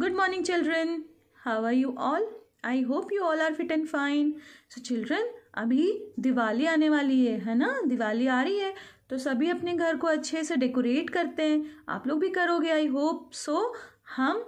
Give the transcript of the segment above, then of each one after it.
good morning children how are you all I hope you all are fit and fine so children अभी दिवाली आने वाली है है ना दिवाली आ रही है तो सभी अपने घर को अच्छे से डेकोरेट करते हैं आप लोग भी करोगे आई होप सो हम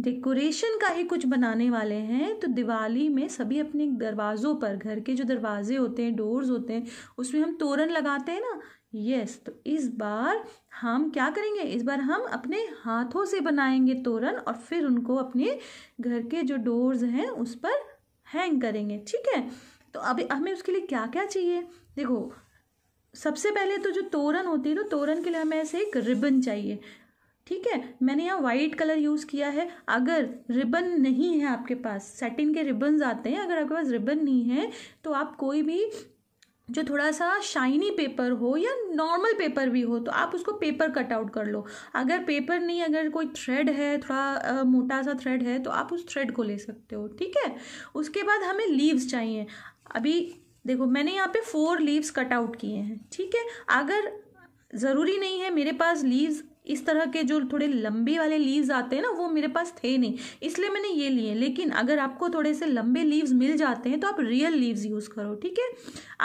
डेकोरेशन का ही कुछ बनाने वाले हैं तो दिवाली में सभी अपने दरवाज़ों पर घर के जो दरवाजे होते हैं डोर्स होते हैं उसमें हम तोरण लगाते हैं ना यस yes, तो इस बार हम क्या करेंगे इस बार हम अपने हाथों से बनाएंगे तोरण और फिर उनको अपने घर के जो डोर्स हैं उस पर हैंग करेंगे ठीक है तो अभी हमें उसके लिए क्या क्या चाहिए देखो सबसे पहले तो जो तोरण होती है ना तो तोरण के लिए हमें ऐसे एक रिबन चाहिए ठीक है मैंने यहाँ वाइट कलर यूज़ किया है अगर रिबन नहीं है आपके पास सेटिन के रिबन आते हैं अगर आपके पास रिबन नहीं है तो आप कोई भी जो थोड़ा सा शाइनी पेपर हो या नॉर्मल पेपर भी हो तो आप उसको पेपर कट आउट कर लो अगर पेपर नहीं अगर कोई थ्रेड है थोड़ा आ, मोटा सा थ्रेड है तो आप उस थ्रेड को ले सकते हो ठीक है उसके बाद हमें लीव्स चाहिए अभी देखो मैंने यहाँ पे फोर लीव्स कट आउट किए हैं ठीक है अगर ज़रूरी नहीं है मेरे पास लीव्स इस तरह के जो थोड़े लंबे वाले लीव्स आते हैं ना वो मेरे पास थे नहीं इसलिए मैंने ये लिए लेकिन अगर आपको थोड़े से लंबे लीव्स मिल जाते हैं तो आप रियल लीव्स यूज़ करो ठीक है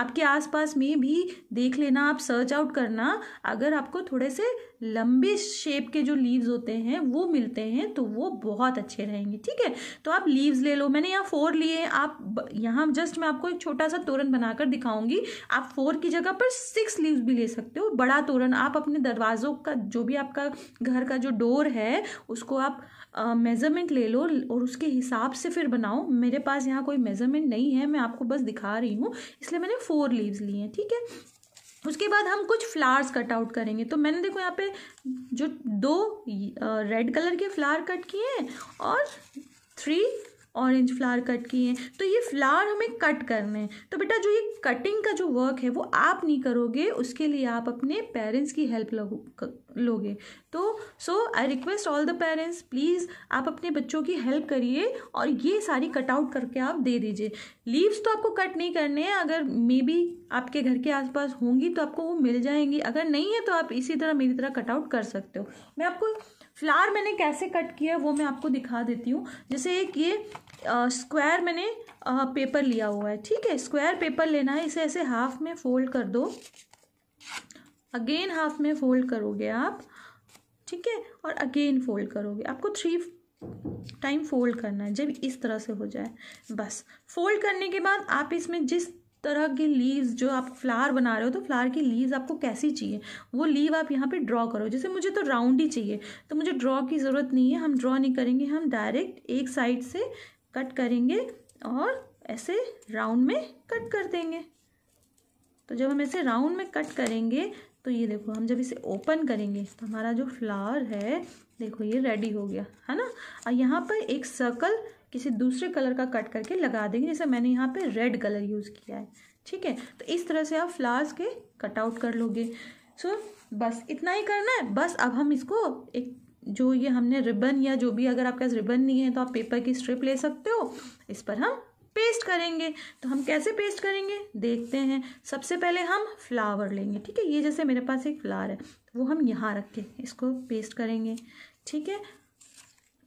आपके आसपास में भी देख लेना आप सर्च आउट करना अगर आपको थोड़े से लंबे शेप के जो लीव्स होते हैं वो मिलते हैं तो वो बहुत अच्छे रहेंगे ठीक है तो आप लीव्स ले लो मैंने यहाँ फोर लिए आप यहाँ जस्ट मैं आपको एक छोटा सा तोरण बनाकर दिखाऊंगी आप फोर की जगह पर सिक्स लीव्स भी ले सकते हो बड़ा तोरण आप अपने दरवाज़ों का जो भी आप आपका घर का जो डोर है उसको आप मेज़रमेंट ले लो और उसके हिसाब से फिर बनाओ मेरे पास यहाँ कोई मेज़रमेंट नहीं है मैं आपको बस दिखा रही हूँ इसलिए मैंने फोर लीव्स लिए हैं ठीक है उसके बाद हम कुछ फ्लावर्स कट आउट करेंगे तो मैंने देखो यहाँ पे जो दो रेड कलर के फ्लावर कट किए हैं और थ्री ऑरेंज फ्लावर कट किए हैं तो ये फ्लावर हमें कट करने हैं तो बेटा जो ये कटिंग का जो वर्क है वो आप नहीं करोगे उसके लिए आप अपने पेरेंट्स की हेल्प लोगे तो so I request all the parents please आप अपने बच्चों की हेल्प करिए और ये सारी कट आउट करके आप दे दीजिए लीव्स तो आपको कट नहीं करने हैं अगर मे बी आपके घर के आसपास होंगी तो आपको वो मिल जाएंगी अगर नहीं है तो आप इसी तरह मेरी तरह कट आउट कर सकते हो मैं आपको फ्लावर मैंने कैसे कट किया है वो मैं आपको दिखा देती हूँ जैसे एक ये स्क्वायर मैंने पेपर लिया हुआ है ठीक है स्क्वायर पेपर लेना है इसे ऐसे हाफ में फोल्ड कर दो अगेन हाफ में फोल्ड करोगे आप ठीक है और अगेन फोल्ड करोगे आपको थ्री टाइम फोल्ड करना है जब इस तरह से हो जाए बस फोल्ड करने के बाद आप इसमें जिस तरह के लीव्स जो आप फ्लावर बना रहे हो तो फ्लावर की लीव्स आपको कैसी चाहिए वो लीव आप यहाँ पे ड्रॉ करो जैसे मुझे तो राउंड ही चाहिए तो मुझे ड्रॉ की ज़रूरत नहीं है हम ड्रॉ नहीं करेंगे हम डायरेक्ट एक साइड से कट करेंगे और ऐसे राउंड में कट कर देंगे तो जब हम ऐसे राउंड में कट करेंगे तो ये देखो हम जब इसे ओपन करेंगे तो हमारा जो फ्लावर है देखो ये रेडी हो गया है ना और यहाँ पर एक सर्कल किसी दूसरे कलर का कट करके लगा देंगे जैसे मैंने यहाँ पे रेड कलर यूज़ किया है ठीक है तो इस तरह से आप फ्लावर्स के कटआउट कर लोगे सो so, बस इतना ही करना है बस अब हम इसको एक जो ये हमने रिबन या जो भी अगर आपके पास रिबन नहीं है तो आप पेपर की स्ट्रिप ले सकते हो इस पर हम पेस्ट करेंगे तो हम कैसे पेस्ट करेंगे देखते हैं सबसे पहले हम फ्लावर लेंगे ठीक है ये जैसे मेरे पास एक फ्लावर है तो वो हम यहाँ रख के इसको पेस्ट करेंगे ठीक है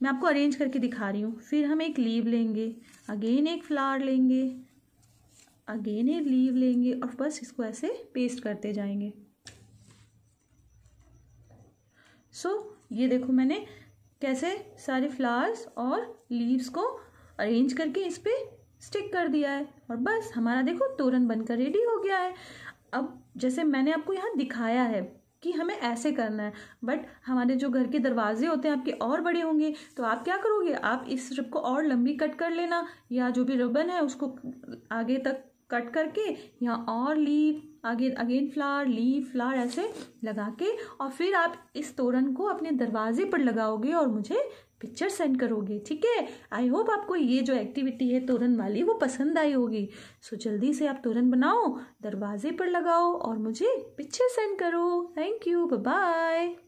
मैं आपको अरेंज करके दिखा रही हूँ फिर हम एक लीव लेंगे अगेन एक फ्लावर लेंगे अगेन एक लीव लेंगे और बस इसको ऐसे पेस्ट करते जाएंगे सो so, ये देखो मैंने कैसे सारे फ्लावर्स और लीव्स को अरेंज करके इस पर स्टिक कर दिया है और बस हमारा देखो तोरण बनकर रेडी हो गया है अब जैसे मैंने आपको यहाँ दिखाया है कि हमें ऐसे करना है बट हमारे जो घर के दरवाजे होते हैं आपके और बड़े होंगे तो आप क्या करोगे आप इस रिप को और लंबी कट कर लेना या जो भी रिबन है उसको आगे तक कट करके यहाँ और लीव आगे अगेन फ्लावर लीव फ्लावर ऐसे लगा के और फिर आप इस तोरण को अपने दरवाजे पर लगाओगे और मुझे पिक्चर सेंड करोगे ठीक है आई होप आपको ये जो एक्टिविटी है तोरण वाली वो पसंद आई होगी सो so, जल्दी से आप तोरण बनाओ दरवाजे पर लगाओ और मुझे पिक्चर सेंड करो थैंक यू बाय